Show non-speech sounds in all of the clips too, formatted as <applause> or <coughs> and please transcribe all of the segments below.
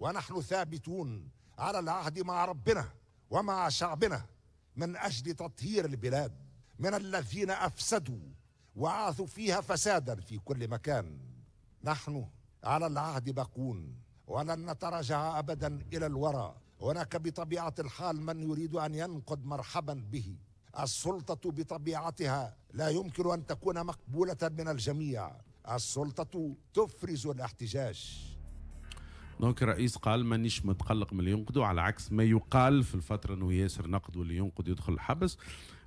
ونحن ثابتون على العهد مع ربنا ومع شعبنا من اجل تطهير البلاد من الذين افسدوا وعاثوا فيها فسادا في كل مكان نحن على العهد باقون ولن نتراجع ابدا الى الوراء هناك بطبيعه الحال من يريد ان ينقض مرحبا به السلطه بطبيعتها لا يمكن ان تكون مقبوله من الجميع السلطه تفرز الاحتجاج دونك الرئيس قال مانيش متقلق من اللي ينقدوا على عكس ما يقال في الفتره انه ياسر نقد واللي ينقد يدخل الحبس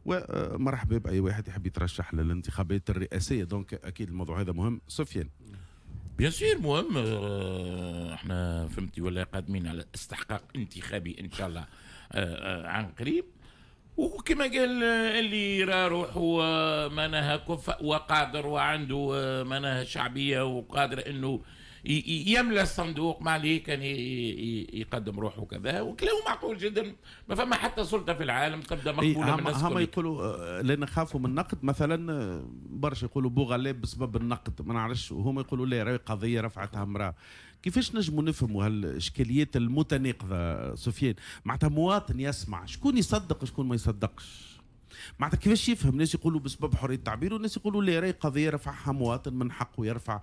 ومرحبا آه، باي واحد يحب يترشح للانتخابات الرئاسيه دونك اكيد الموضوع هذا مهم سفيان بيان سير مهم آه، احنا فهمتي ولا قادمين على استحقاق انتخابي ان شاء الله آه، عن قريب وكما قال اللي راه روحه معناها كفء وقادر وعنده معناها شعبيه وقادر انه يملى الصندوق ما عليه كان يقدم روحه كذا وكله معقول جدا ما فما حتى سلطه في العالم تبدا مقبوله من الناس هما يقولوا آه، لان خافوا من النقد مثلا آه، برشا يقولوا بوغالي بسبب النقد ما نعرفش وهما يقولوا لا راهي قضيه رفعتها امراه كيفاش نجموا نفهموا هالاشكاليات المتناقضه آه، سفيان معناتها مواطن يسمع شكون يصدق وشكون ما يصدقش معناتها كيفاش يفهم ناس يقولوا بسبب حريه التعبير والناس يقولوا لا راهي قضيه رفعها مواطن من حقه يرفع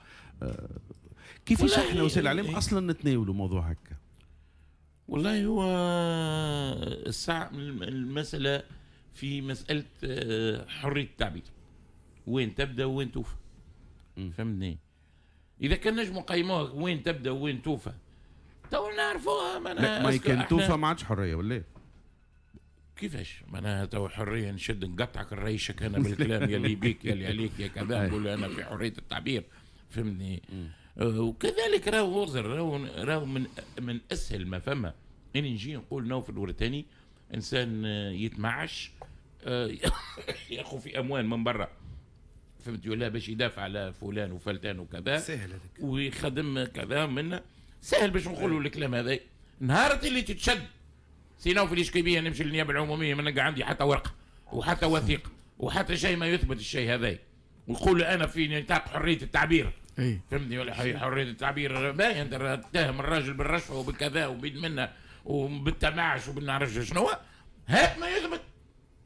كيفاش احنا وسائل الاعلام إيه. اصلا نتناولوا موضوع هكا والله هو الساعة المسألة في مسألة آه، حرية التعبير وين تبدأ وين توفى فهمتني إذا كان نجم نقيموها وين تبدأ وين توفى تو نعرفوها معناها ما كان توفى ما عادش حرية ولا كيفاش معناها تو حريه نشد نقطعك نريشك انا <laughs> بالكلام يلي بيك يلي عليك يا كذا نقول انا في حريه التعبير فهمتني؟ آه، وكذلك راهو غوزر راهو راهو من من اسهل ما فما اني نجي نقول نوفل الوريتاني انسان آه، يتمعش آه، <coughs> ياخذ في اموال من برا فهمت ولا باش يدافع على فلان وفلتان وكذا سهل هذاك ويخدم كذا من سهل باش نقولوا الكلام هذا نهار اللي تتشد سيناو في الاشكيبيه نمشي للنيابه العموميه ما نلقى عندي حتى ورقه وحتى وثيقه وحتى شيء ما يثبت الشيء هذا ويقول انا في نطاق حريه التعبير اي فهمتني ولا إيه. حريه التعبير انت تتهم الراجل بالرشوه وبكذا منا وبالتماعش وبالنعرفش شنو هات ما يثبت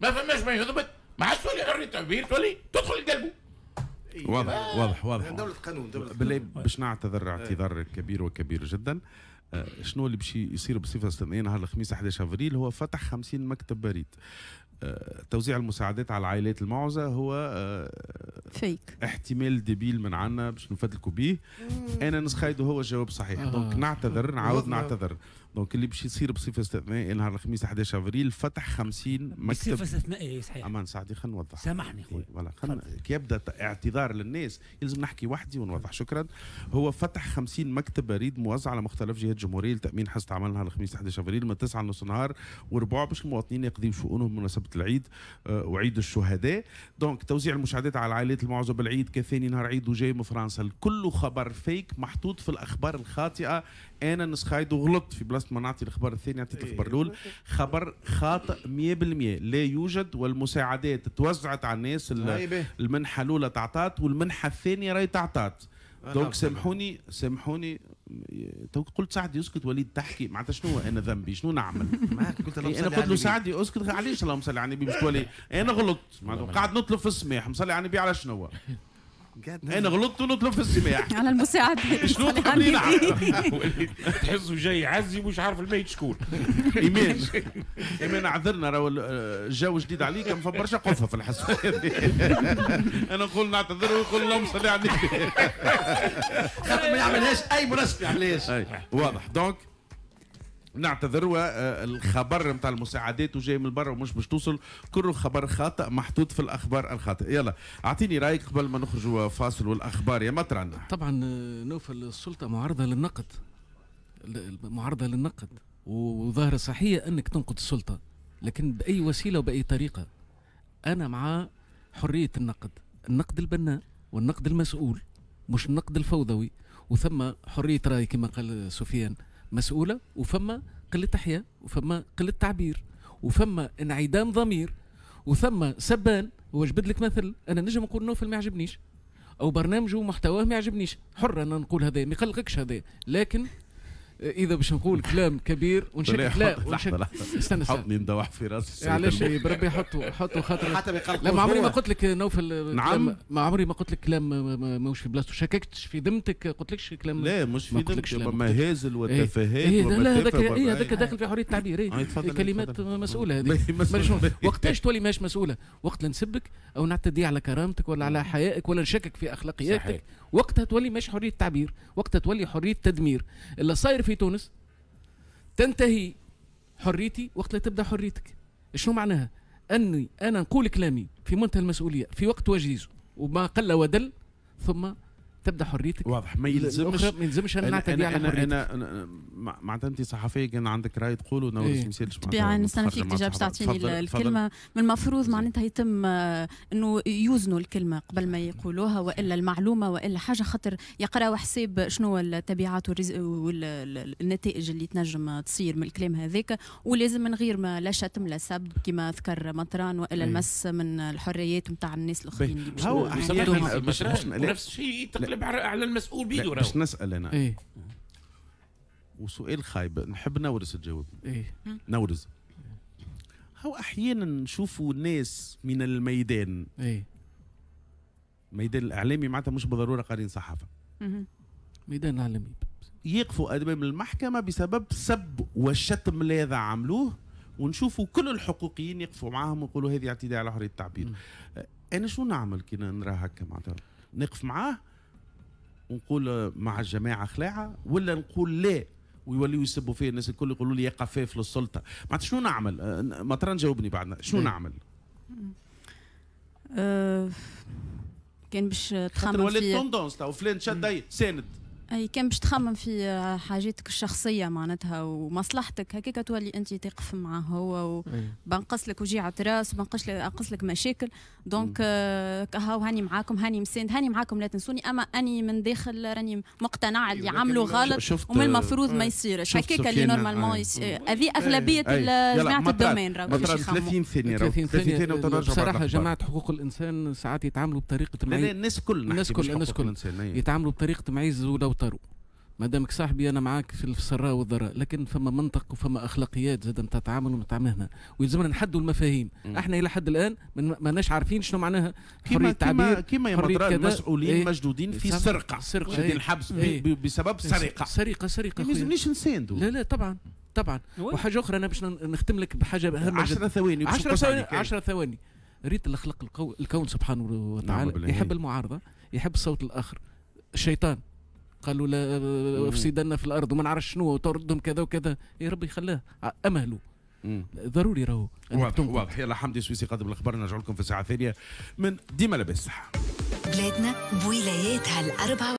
ما فماش ما يثبت ما عادش تولي حريه التعبير تولي تدخل قلبه إيه. واضح واضح واضح دولة قانون دولة بالله باش نعتذر اعتذار كبير وكبير جدا آه، شنو اللي باش يصير بصفه استثنائيه نهار الخميس 11 افريل هو فتح 50 مكتب بريد توزيع المساعدات على العائلات المعوزة هو فيك آه، احتمال دبيل من عنا باش نفدلكوا بيه انا نسخايدو هو الجواب صحيح آه. دونك نعتذر نعاود نعتذر دونك اللي باش يصير بصفه استثنائيه نهار الخميس 11 افريل فتح 50 مكتب بصفه استثنائيه صحيح امان سعدي خلينا نوضح سامحني خويا فوالا إيه كي يبدا اعتذار للناس يلزم نحكي وحدي ونوضح شكرا هو فتح 50 مكتب بريد موزع على مختلف جهات الجمهوريه لتامين حصه عمل نهار الخميس 11 افريل من 9 نص نهار وربع باش المواطنين يقضيوا شؤونهم بمناسبه العيد آه، وعيد الشهداء دونك توزيع المساعدات على العائلات المعوزه بالعيد كثاني نهار عيد وجاي من فرنسا كله خبر فيك محطوط في الاخبار الخاطئه انا نسخايد وغلطت في بلاصه لست ما نعطي الاخبار الثاني نعطيك الخبر إيه. الاول خبر خاطئ 100% لا يوجد والمساعدات توزعت على الناس المنحه الاولى تعطات والمنحه الثانيه راهي تعطات دونك سامحوني سامحوني تو قلت سعد يسكت وليد تحكي معناتها شنو انا ذنبي شنو نعمل؟ <laughs> قلت إيه، انا قلت له سعدي اسكت علاش اللهم صل على النبي مش تولي انا غلطت قاعد نطلب في السماح مصلي على النبي على شنو؟ <laughs> انا غلطت ونطلب في السماح <laughs> على المساعدة <laughs> شنو عاملين نعم؟ <laughs> تحسه جاي يعزي مش عارف الميت شكون ايمان ايمان عذرنا راهو الجو آه، جديد عليك ما برشا قفه في الحصه انا نقول نعتذر ونقول اللهم صل على النبي خاطر ما يعملهاش اي مناسبه علاش واضح دونك نعتذر والخبر آه، نتاع المساعدات وجاي من برا ومش باش توصل كله خبر خاطئ محطوط في الاخبار الخاطئه يلا اعطيني رايك قبل ما نخرجوا فاصل والاخبار يا مطران طبعا آه، نوفل السلطه معرضه للنقد معرضه للنقد وظاهره صحيه انك تنقد السلطه لكن باي وسيله وباي طريقه انا مع حريه النقد النقد البناء والنقد المسؤول مش النقد الفوضوي وثم حريه راي كما قال سفيان مسؤوله وفما قله احياء وفما قله تعبير وفما انعدام ضمير وثم سبان هو جبد لك مثل انا نجم نقول نوفل ما يعجبنيش او برنامجه ومحتواه ما يعجبنيش حر انا نقول هذا ما يقلقكش هذا لكن اذا باش نقول كلام كبير ونشكك لا ونشكك استنى استنى حطني ندوح في راسي علاش بربي حطوا حطوا خاطر حتى لا ما عمري ما قلت لك نوفل نعم ما عمري ما قلت لك كلام ماهوش في بلاصته شككتش في ذمتك قلت لكش كلام لا مش في ذمتك ما هازل إيه، والتفاهات إيه، لا هذاك هذاك إيه، داخل في حريه التعبير آه، كلمات مسؤوله هذه <laughs> <laughs> وقتاش تولي ماهيش مسؤوله وقت نسبك او نعتدي على كرامتك ولا على حيائك ولا نشكك في اخلاقياتك وقتها تولي ماهيش حريه تعبير وقتها تولي حريه تدمير اللي صاير في في تونس تنتهي حريتي وقت لا تبدا حريتك شنو معناها اني انا نقول كلامي في منتهى المسؤوليه في وقت وجيز وما قل ودل ثم تبدا حريتك واضح ما يلزمش ما يلزمش نعتدي أنا على حريتك انا انا معناتها انت صحفيه كان عندك راي تقول ونورس إيه؟ مسيلش طبيعه نستنى فيك ديجا باش تعطيني الكلمه من المفروض معناتها يتم آه، انه يوزنوا الكلمه قبل ما يقولوها والا المعلومه والا حاجه خاطر يقراوا حساب شنو التبعات والنتائج اللي تنجم تصير من الكلام هذاك ولازم من غير ما لا شتم لا سب كما ذكر مطران والا إيه. المس من الحريات نتاع الناس الاخرين هو يعني. باش نفس الشيء يقلب على المسؤول بيده باش نسال انا ايه وسؤال خايب نحب نورس تجاوب ايه نورس هو احيانا نشوفوا ناس من الميدان ايه الميدان الاعلامي معناتها مش بالضروره قارين صحافه ميدان اعلامي يقفوا امام المحكمه بسبب سب والشتم اللي هذا عملوه ونشوفوا كل الحقوقيين يقفوا معاهم ويقولوا هذه اعتداء على حريه التعبير انا شو نعمل كي نرى هكا معناتها نقف معاه ونقول مع الجماعه خلاعه ولا نقول لا ويوليوا يسبوا فيه الناس الكل يقولوا لي يا قفاف للسلطه ما شنو نعمل مطران أه، جاوبني بعدنا شنو نعمل أه كان باش تخمم خاطر ولات توندونس تو فلان شد ساند اي كان باش تخمم في حاجتك الشخصيه معناتها ومصلحتك هكاك تولي انت تقف معاه هو إيه. وبنقص لك وجيعه راس وبنقص لك انقص لك مشاكل دونك آه هاو هاني معاكم هاني مساند هاني معاكم لا تنسوني اما اني من داخل راني مقتنع اللي أيوة، عملوا غلط ومن المفروض آه، ما يصيرش هكاك اللي نورمالمون آه. آه، هذه آه اغلبيه إيه. جماعه الدومين راهو 30 ثانيه 30 ثانيه بصراحه جماعه حقوق الانسان ساعات يتعاملوا بطريقه الناس كل الناس كل الناس كل أيوة. يتعاملوا بطريقه معيز ولو يخطروا ما دامك صاحبي انا معاك في السراء والضراء لكن فما منطق وفما اخلاقيات زاد نتاع تعامل ونتاع مهنه ويلزمنا نحدوا المفاهيم مم. احنا الى حد الان ماناش عارفين شنو معناها حريه التعبير كما كما المسؤولين ايه مشدودين في سرقه سرقه ايه الحبس ايه بسبب إيه. سرقه سرقه سرقه ما يلزمنيش نساندوا لا لا طبعا طبعا وحاجه اخرى انا باش نختم لك بحاجه اهم 10 ثواني 10 ثواني 10 ثواني ريت الاخلاق الكون سبحانه نعم وتعالى يحب المعارضه يحب الصوت الاخر الشيطان قالوا لا آه، آه، آه، افسدنا في الارض وما نعرفش شنو وتردهم كذا وكذا يا إيه ربي خلاه امهلوا ضروري راهو واضح واضح يلا حمدي سويسي قادم الاخبار نرجع لكم في ساعه ثانيه من ديما لاباس بلادنا بولاياتها الاربعه